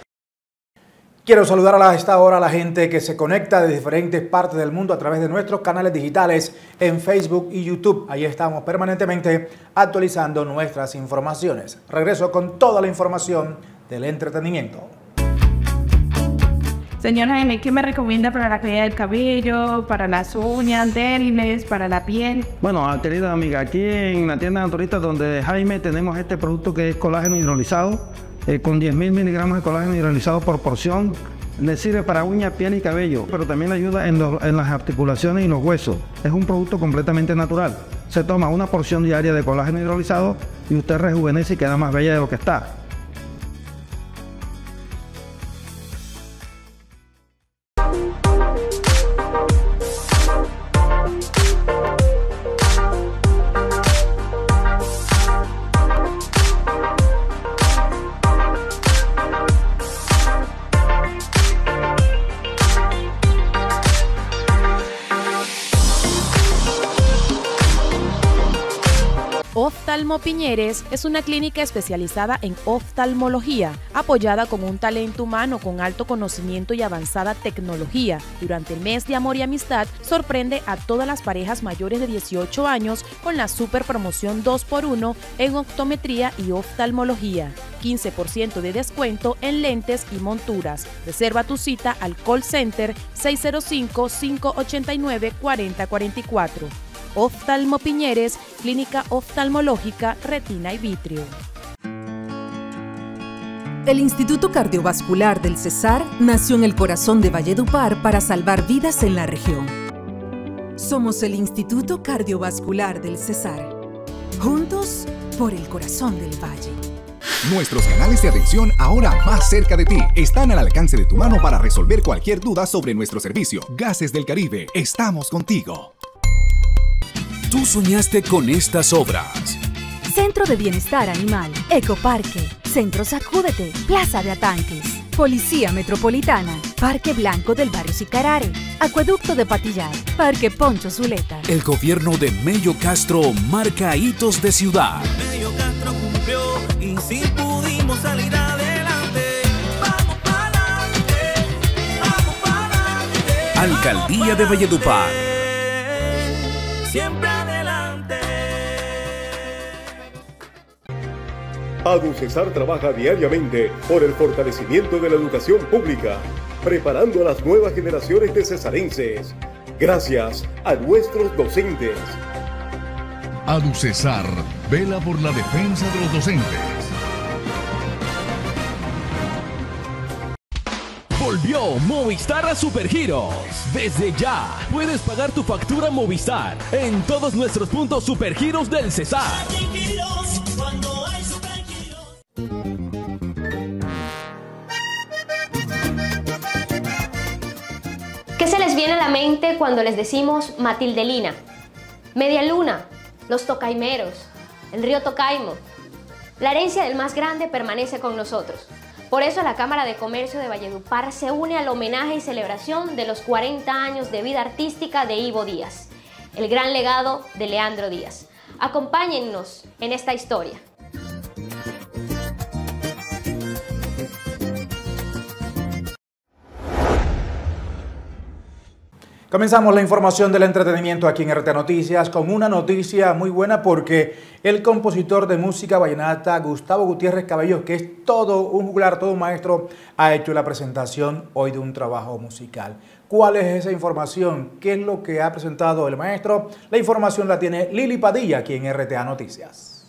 Quiero saludar a esta hora a la gente que se conecta de diferentes partes del mundo a través de nuestros canales digitales en Facebook y YouTube. Ahí estamos permanentemente actualizando nuestras informaciones. Regreso con toda la información del entretenimiento. Señor Jaime, ¿qué me recomienda para la caída del cabello, para las uñas, delines, para la piel? Bueno, ah, querida amiga, aquí en la tienda de naturista donde Jaime tenemos este producto que es colágeno hidrolizado eh, con 10.000 miligramos de colágeno hidrolizado por porción. Le sirve para uña, piel y cabello, pero también ayuda en, en, las articulaciones y los huesos. Es un producto completamente natural. Se toma una porción diaria de colágeno hidrolizado y usted rejuvenece y queda más bella de lo que está. Piñeres es una clínica especializada en oftalmología, apoyada con un talento humano con alto conocimiento y avanzada tecnología. Durante el mes de amor y amistad, sorprende a todas las parejas mayores de 18 años con la super promoción 2x1 en optometría y oftalmología. 15% de descuento en lentes y monturas. Reserva tu cita al call center 605-589-4044. Oftalmo Piñeres, Clínica Oftalmológica, Retina y Vitrio. El Instituto Cardiovascular del Cesar nació en el corazón de Valledupar para salvar vidas en la región. Somos el Instituto Cardiovascular del Cesar. Juntos por el corazón del valle. Nuestros canales de atención ahora más cerca de ti están al alcance de tu mano para resolver cualquier duda sobre nuestro servicio. Gases del Caribe, estamos contigo. Tú soñaste con estas obras. Centro de Bienestar Animal, Ecoparque, Centro Sacúdete, Plaza de Atanques, Policía Metropolitana, Parque Blanco del Barrio Sicarare, Acueducto de Patillar, Parque Poncho Zuleta. El gobierno de Mello Castro marca hitos de ciudad. Mello Castro cumplió y si pudimos salir adelante, vamos para adelante, vamos para adelante. Alcaldía de Valledupar. Siempre ADUCESAR trabaja diariamente por el fortalecimiento de la educación pública, preparando a las nuevas generaciones de cesarenses. Gracias a nuestros docentes. ADUCESAR vela por la defensa de los docentes. Volvió Movistar a Supergiros. Desde ya puedes pagar tu factura Movistar en todos nuestros puntos Supergiros del Cesar. ¿Qué se les viene a la mente cuando les decimos Matildelina? Media Luna, los tocaimeros, el río Tocaimo. La herencia del más grande permanece con nosotros. Por eso la Cámara de Comercio de Valledupar se une al homenaje y celebración de los 40 años de vida artística de Ivo Díaz, el gran legado de Leandro Díaz. Acompáñennos en esta historia. Comenzamos la información del entretenimiento aquí en RT Noticias con una noticia muy buena porque el compositor de música vallenata Gustavo Gutiérrez Cabello, que es todo un juglar, todo un maestro, ha hecho la presentación hoy de un trabajo musical. ¿Cuál es esa información? ¿Qué es lo que ha presentado el maestro? La información la tiene Lili Padilla aquí en RTA Noticias.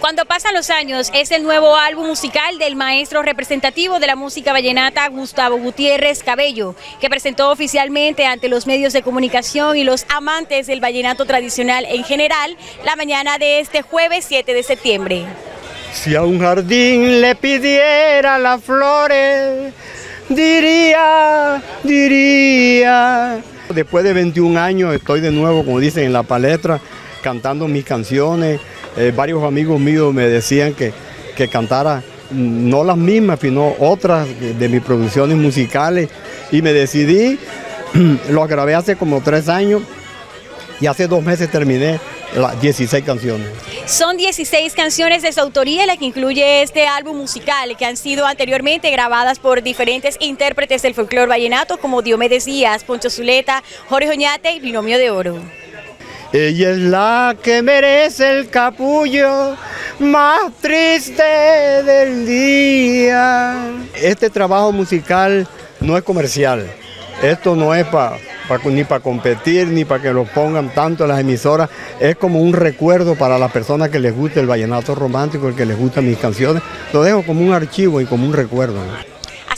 Cuando pasan los años es el nuevo álbum musical del maestro representativo de la música vallenata Gustavo Gutiérrez Cabello, que presentó oficialmente ante los medios de comunicación y los amantes del vallenato tradicional en general la mañana de este jueves 7 de septiembre. Si a un jardín le pidiera las flores, diría, diría. Después de 21 años estoy de nuevo, como dicen, en la palestra, cantando mis canciones, eh, varios amigos míos me decían que, que cantara no las mismas, sino otras de mis producciones musicales. Y me decidí, lo grabé hace como tres años y hace dos meses terminé las 16 canciones. Son 16 canciones de su autoría, la que incluye este álbum musical, que han sido anteriormente grabadas por diferentes intérpretes del folclore vallenato, como Diomedes Díaz, Poncho Zuleta, Jorge Oñate y Binomio de Oro. Ella es la que merece el capullo más triste del día. Este trabajo musical no es comercial. Esto no es pa, ni para competir, ni para que lo pongan tanto en las emisoras. Es como un recuerdo para las personas que les gusta el vallenato romántico, el que les gustan mis canciones. Lo dejo como un archivo y como un recuerdo.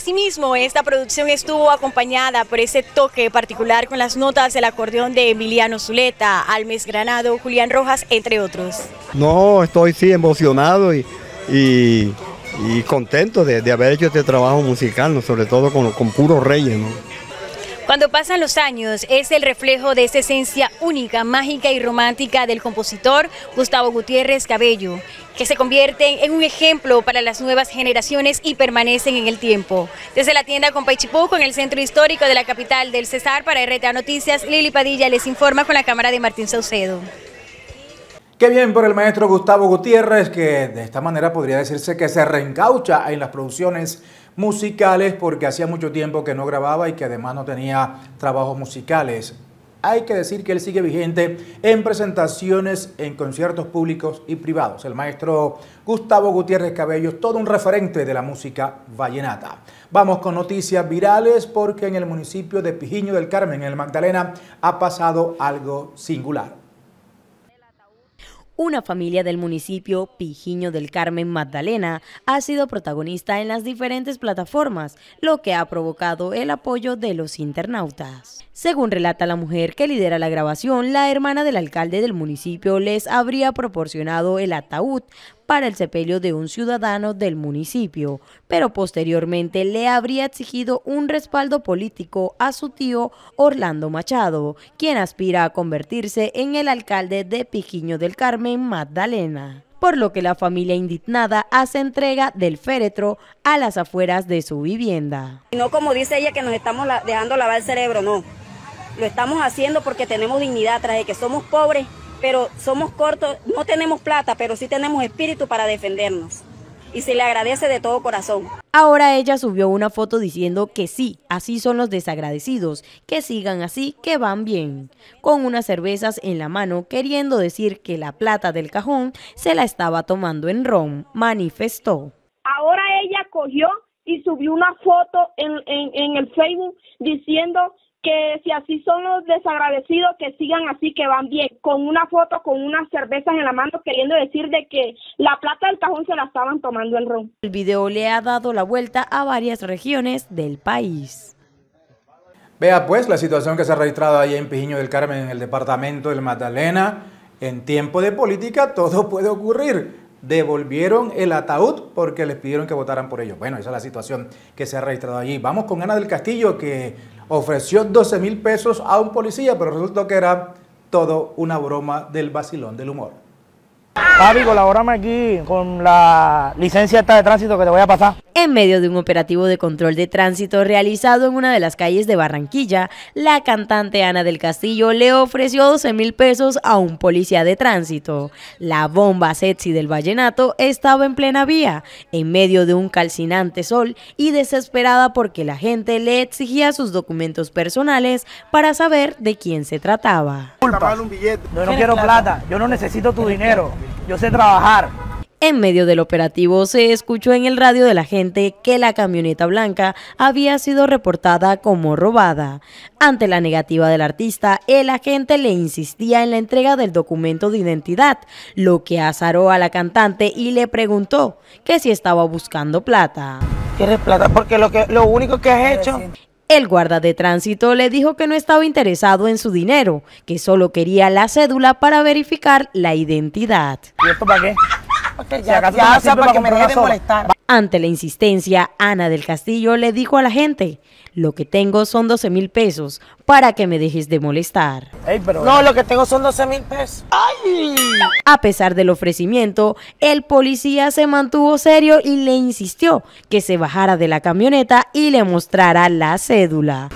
Asimismo, esta producción estuvo acompañada por ese toque particular con las notas del acordeón de Emiliano Zuleta, Almes Granado, Julián Rojas, entre otros. No, estoy sí emocionado y, y, contento de, haber hecho este trabajo musical, sobre todo con, con puros reyes. Cuando pasan los años, es el reflejo de esa esencia única, mágica y romántica del compositor Gustavo Gutiérrez Cabello que se convierten en un ejemplo para las nuevas generaciones y permanecen en el tiempo. Desde la tienda Compaichipuco, en el centro histórico de la capital del Cesar, para RTA Noticias, Lili Padilla les informa con la cámara de Martín Saucedo. Qué bien por el maestro Gustavo Gutiérrez, que de esta manera podría decirse que se reencaucha en las producciones musicales porque hacía mucho tiempo que no grababa y que además no tenía trabajos musicales. Hay que decir que él sigue vigente en presentaciones, en conciertos públicos y privados. El maestro Gustavo Gutiérrez Cabello, todo un referente de la música vallenata. Vamos con noticias virales porque en el municipio de Pijiño del Carmen, en el Magdalena, ha pasado algo singular una familia del municipio Pijiño del Carmen Magdalena ha sido protagonista en las diferentes plataformas, lo que ha provocado el apoyo de los internautas. Según relata la mujer que lidera la grabación, la hermana del alcalde del municipio les habría proporcionado el ataúd para el sepelio de un ciudadano del municipio, pero posteriormente le habría exigido un respaldo político a su tío Orlando Machado, quien aspira a convertirse en el alcalde de Piquiño del Carmen, Magdalena por lo que la familia indignada hace entrega del féretro a las afueras de su vivienda. no como dice ella que nos estamos dejando lavar el cerebro, no. Lo estamos haciendo porque tenemos dignidad, tras de que somos pobres, pero somos cortos, no tenemos plata, pero sí tenemos espíritu para defendernos. Y se le agradece de todo corazón. Ahora ella subió una foto diciendo que sí, así son los desagradecidos, que sigan así, que van bien, con unas cervezas en la mano, queriendo decir que la plata del cajón se la estaba tomando en ron, manifestó. Ahora ella cogió y subió una foto en, en el Facebook diciendo que si así son los desagradecidos, que sigan así, que van bien, con una foto, con unas cervezas en la mano, queriendo decir de que la plata del cajón se la estaban tomando el ron. El video le ha dado la vuelta a varias regiones del país. Vea pues la situación que se ha registrado ahí en Pijiño del Carmen, en el departamento del Magdalena. En tiempo de política todo puede ocurrir devolvieron el ataúd porque les pidieron que votaran por ellos. Bueno, esa es la situación que se ha registrado allí. Vamos con Ana del Castillo, que ofreció 12 mil pesos a un policía, pero resultó que era todo una broma del vacilón del humor. Pabi, colaborame aquí con la licencia esta de tránsito que te voy a pasar. En medio de un operativo de control de tránsito realizado en una de las calles de Barranquilla, la cantante Ana del Castillo le ofreció 12 mil pesos a un policía de tránsito. La bomba sexy del vallenato estaba en plena vía, en medio de un calcinante sol y desesperada porque la gente le exigía sus documentos personales para saber de quién se trataba. no quiero plata, yo no necesito tu dinero, yo sé trabajar. En medio del operativo se escuchó en el radio de la gente que la camioneta blanca había sido reportada como robada. Ante la negativa del artista, el agente le insistía en la entrega del documento de identidad, lo que azaró a la cantante y le preguntó que si estaba buscando plata. ¿Quieres plata? Porque lo, que, lo único que has hecho... El guarda de tránsito le dijo que no estaba interesado en su dinero, que solo quería la cédula para verificar la identidad. ¿Y esto para qué? ya, para que me de molestar. Ante la insistencia, Ana del Castillo le dijo a la gente, lo que tengo son 12 mil pesos para que me dejes de molestar. no, lo que tengo son 12 mil pesos. A pesar del ofrecimiento, el policía se mantuvo serio y le insistió que se bajara de la camioneta y le mostrara la cédula.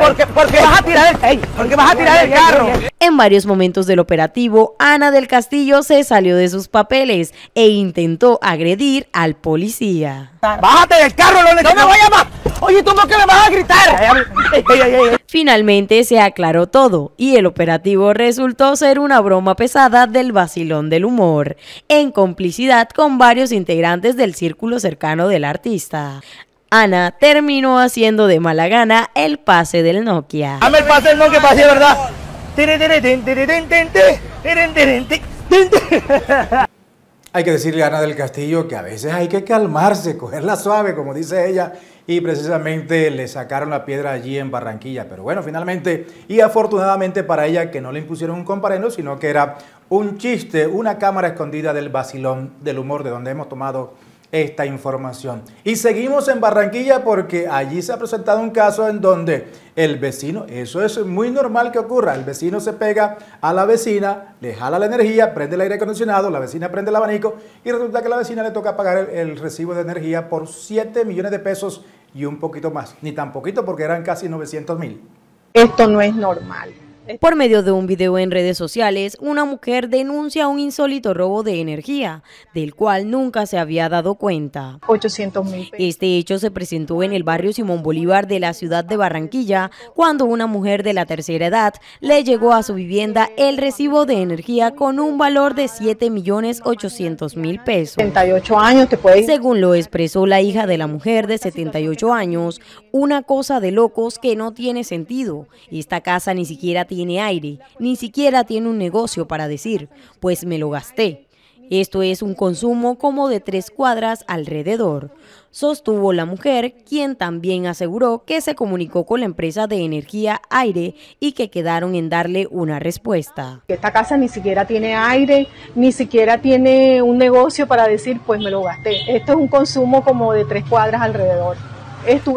Porque, porque, vas a tirar carro. En varios momentos del operativo, Ana del Castillo se salió de sus papeles e intentó agredir al policía. Bájate del carro, no me voy a más. Oye, ¿tú no que me vas a gritar? Finalmente se aclaró todo y el operativo resultó ser una broma pesada del vacilón del humor, en complicidad con varios integrantes del círculo cercano del artista. Ana terminó haciendo de mala gana el pase del Nokia. Dame el pase del Nokia pase, verdad. Hay que decirle a Ana del Castillo que a veces hay que calmarse, cogerla suave, como dice ella, y precisamente le sacaron la piedra allí en Barranquilla. Pero bueno, finalmente y afortunadamente para ella que no le impusieron un compareno, sino que era un chiste, una cámara escondida del vacilón del humor de donde hemos tomado esta información. Y seguimos en Barranquilla porque allí se ha presentado un caso en donde el vecino, eso es muy normal que ocurra, el vecino se pega a la vecina, le jala la energía, prende el aire acondicionado, la vecina prende el abanico y resulta que a la vecina le toca pagar el, recibo de energía por 7 millones de pesos y un poquito más, ni tan poquito porque eran casi 900 mil. Esto no es normal. Por medio de un video en redes sociales, una mujer denuncia un insólito robo de energía, del cual nunca se había dado cuenta. este hecho se presentó en el barrio Simón Bolívar de la ciudad de Barranquilla, cuando una mujer de la tercera edad le llegó a su vivienda el recibo de energía con un valor de 7 millones 800 mil pesos. años te puede Según lo expresó la hija de la mujer de 78 años, una cosa de locos que no tiene sentido. Esta casa ni siquiera tiene aire, ni siquiera tiene un negocio para decir, pues me lo gasté. Esto es un consumo como de tres cuadras alrededor, sostuvo la mujer, quien también aseguró que se comunicó con la empresa de energía aire y que quedaron en darle una respuesta. Esta casa ni siquiera tiene aire, ni siquiera tiene un negocio para decir, pues me lo gasté. Esto es un consumo como de tres cuadras alrededor.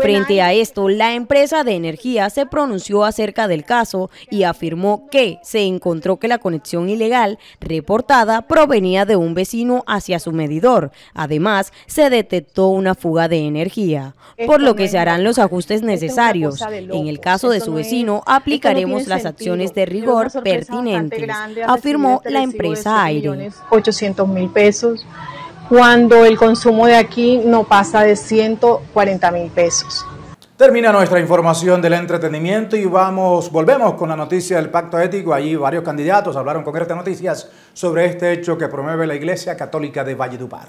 Frente a esto, la empresa de energía se pronunció acerca del caso y afirmó que se encontró que la conexión ilegal reportada provenía de un vecino hacia su medidor. Además, se detectó una fuga de energía, por lo que se harán los ajustes necesarios. En el caso de su vecino, aplicaremos las acciones de rigor pertinentes, afirmó la empresa Aire. pesos cuando el consumo de aquí no pasa de 140 mil pesos. Termina nuestra información del entretenimiento y vamos, volvemos con la noticia del pacto ético. Allí varios candidatos hablaron con estas noticias sobre este hecho que promueve la Iglesia Católica de Valledupar.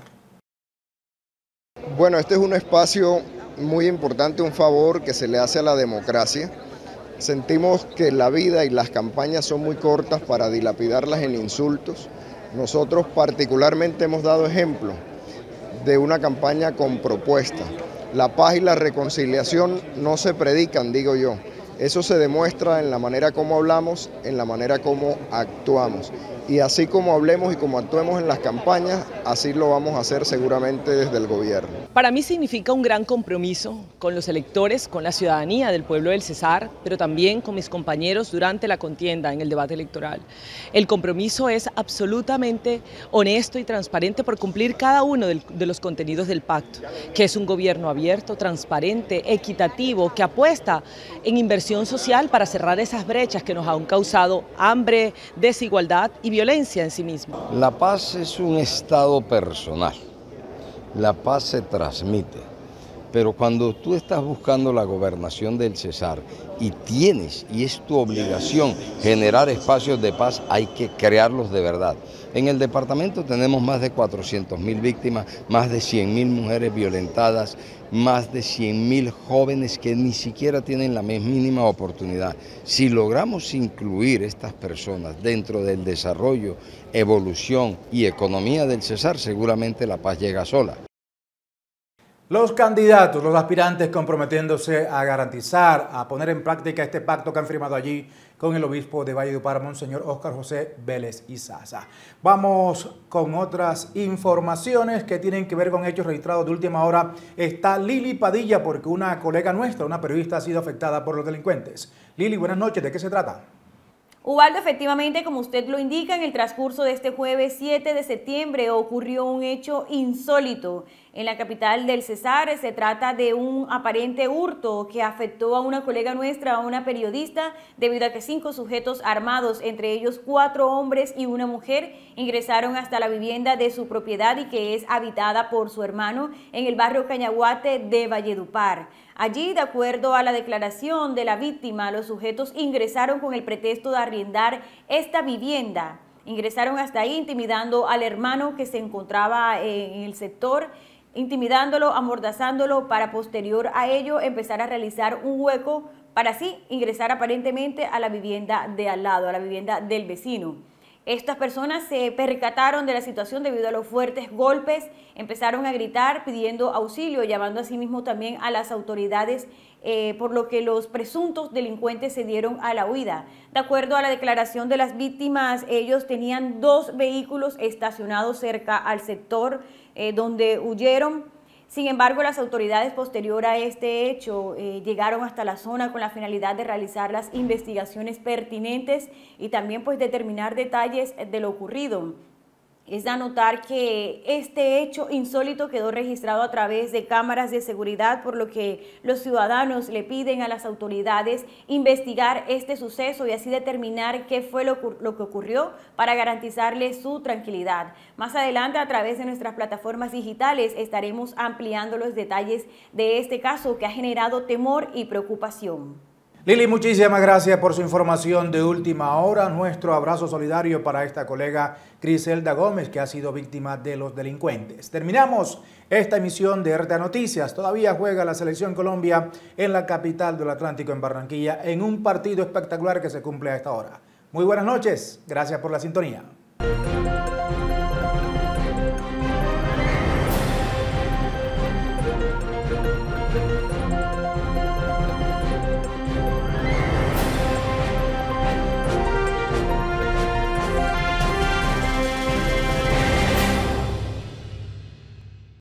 Bueno, este es un espacio muy importante, un favor que se le hace a la democracia. Sentimos que la vida y las campañas son muy cortas para dilapidarlas en insultos. Nosotros particularmente hemos dado ejemplo de una campaña con propuesta. La paz y la reconciliación no se predican, digo yo. Eso se demuestra en la manera como hablamos, en la manera como actuamos y así como hablemos y como actuemos en las campañas, así lo vamos a hacer seguramente desde el gobierno. Para mí significa un gran compromiso con los electores, con la ciudadanía del pueblo del Cesar, pero también con mis compañeros durante la contienda en el debate electoral. El compromiso es absolutamente honesto y transparente por cumplir cada uno de los contenidos del pacto, que es un gobierno abierto, transparente, equitativo, que apuesta en inversión social para cerrar esas brechas que nos han causado hambre, desigualdad y violencia en sí mismo. La paz es un estado personal, la paz se transmite, pero cuando tú estás buscando la gobernación del César y tienes, y es tu obligación, generar espacios de paz, hay que crearlos de verdad. En el departamento tenemos más de 400.000 víctimas, más de 100.000 mujeres violentadas, más de 100.000 jóvenes que ni siquiera tienen la mínima oportunidad. Si logramos incluir estas personas dentro del desarrollo, evolución y economía del Cesar, seguramente la paz llega sola. Los candidatos, los aspirantes comprometiéndose a garantizar, a poner en práctica este pacto que han firmado allí con el obispo de Valle de Valledupar, señor Oscar José Vélez Izaza. Vamos con otras informaciones que tienen que ver con hechos registrados de última hora. Está Lili Padilla porque una colega nuestra, una periodista, ha sido afectada por los delincuentes. Lili, buenas noches. ¿De qué se trata? Ubaldo, efectivamente, como usted lo indica, en el transcurso de este jueves 7 de septiembre ocurrió un hecho insólito en la capital del Cesar. Se trata de un aparente hurto que afectó a una colega nuestra, a una periodista, debido a que cinco sujetos armados, entre ellos cuatro hombres y una mujer, ingresaron hasta la vivienda de su propiedad y que es habitada por su hermano en el barrio Cañaguate de Valledupar. Allí, de acuerdo a la declaración de la víctima, los sujetos ingresaron con el pretexto de arrendar esta vivienda. Ingresaron hasta ahí intimidando al hermano que se encontraba eh, en el sector, intimidándolo, amordazándolo para posterior a ello empezar a realizar un hueco para así ingresar aparentemente a la vivienda de al lado, a la vivienda del vecino. Estas personas se percataron de la situación debido a los fuertes golpes, empezaron a gritar pidiendo auxilio, llamando asimismo sí también a las autoridades, eh, por lo que los presuntos delincuentes se dieron a la huida. De acuerdo a la declaración de las víctimas, ellos tenían dos vehículos estacionados cerca al sector eh, donde huyeron sin embargo, las autoridades posterior a este hecho eh, llegaron hasta la zona con la finalidad de realizar las investigaciones pertinentes y también pues determinar detalles de lo ocurrido. Es de notar que este hecho insólito quedó registrado a través de cámaras de seguridad, por lo que los ciudadanos le piden a las autoridades investigar este suceso y así determinar qué fue lo, lo que ocurrió para garantizarle su tranquilidad. Más adelante, a través de nuestras plataformas digitales, estaremos ampliando los detalles de este caso que ha generado temor y preocupación. Lili, muchísimas gracias por su información de última hora. Nuestro abrazo solidario para esta colega Criselda Gómez, que ha sido víctima de los delincuentes. Terminamos esta emisión de RTA Noticias. Todavía juega la Selección Colombia en la capital del Atlántico, en Barranquilla, en un partido espectacular que se cumple a esta hora. Muy buenas noches. Gracias por la sintonía.